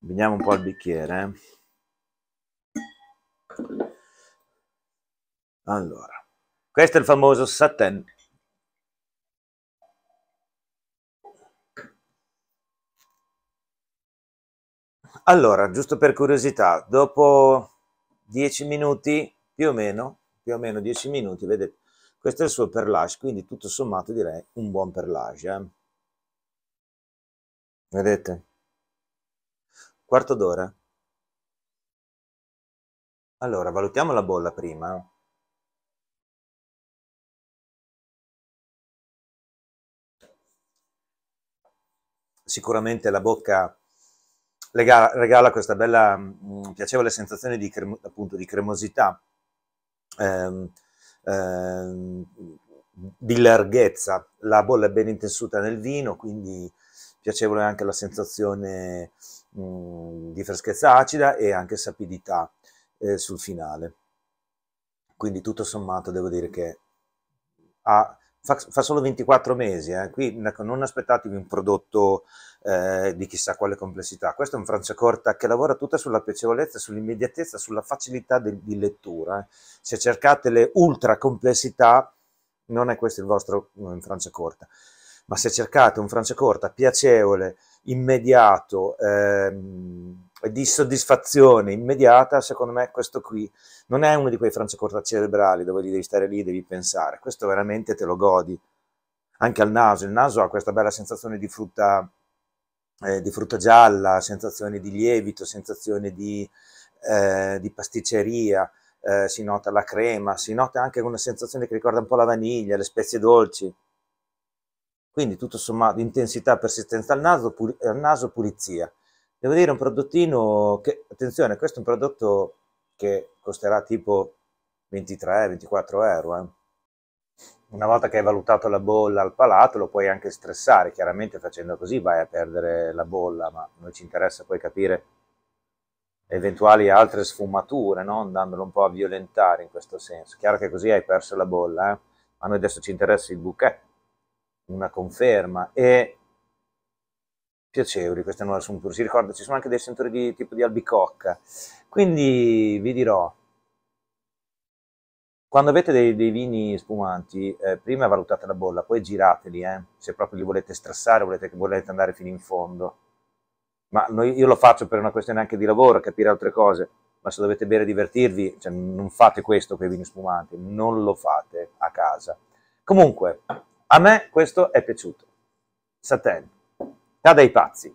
vediamo un po' il bicchiere. Eh. Allora, questo è il famoso satin. Allora, giusto per curiosità, dopo 10 minuti, più o meno, più o meno 10 minuti, vedete, questo è il suo perlage, quindi tutto sommato direi un buon perlage. Eh. Vedete? Quarto d'ora. Allora, valutiamo la bolla prima. Sicuramente la bocca regala, regala questa bella, mh, mm, piacevole sensazione di, crem, appunto, di cremosità, ehm, ehm, di larghezza. La bolla è ben intessuta nel vino, quindi piacevole anche la sensazione Mm, di freschezza acida e anche sapidità eh, sul finale. Quindi tutto sommato devo dire che ha, fa, fa, solo 24 mesi, eh. qui ecco, non aspettatevi un prodotto eh, di chissà quale complessità, questo è un Franciacorta che lavora tutta sulla piacevolezza, sull'immediatezza, sulla facilità de, di lettura. Eh. Se cercate le ultra complessità non è questo il vostro mm, in Corta ma se cercate un Franciacorta piacevole, immediato, ehm, di soddisfazione immediata, secondo me questo qui non è uno di quei Franciacorta cerebrali dove devi stare lì, devi pensare, questo veramente te lo godi, anche al naso, il naso ha questa bella sensazione di frutta, eh, di frutta gialla, sensazione di lievito, sensazione di, eh, di pasticceria, eh, si nota la crema, si nota anche una sensazione che ricorda un po' la vaniglia, le spezie dolci, quindi tutto sommato intensità, persistenza al naso, pul naso pulizia. Devo dire un prodottino che, attenzione, questo è un prodotto che costerà tipo 23-24 euro. Eh. Una volta che hai valutato la bolla al palato lo puoi anche stressare, chiaramente facendo così vai a perdere la bolla, ma noi ci interessa poi capire eventuali altre sfumature, no? andandolo un po' a violentare in questo senso. Chiaro che così hai perso la bolla, eh? ma a noi adesso ci interessa il bouquet una conferma e piacevoli queste nuove assunture, si ricorda ci sono anche dei sentori di tipo di albicocca, quindi vi dirò, quando avete dei, dei vini spumanti, eh, prima valutate la bolla, poi girateli, eh, se proprio li volete stressare, volete, volete andare fino in fondo, ma noi, io lo faccio per una questione anche di lavoro, capire altre cose, ma se dovete bere e divertirvi, cioè, non fate questo con i vini spumanti, non lo fate a casa. Comunque, a me questo è piaciuto. Satel, da dei pazzi.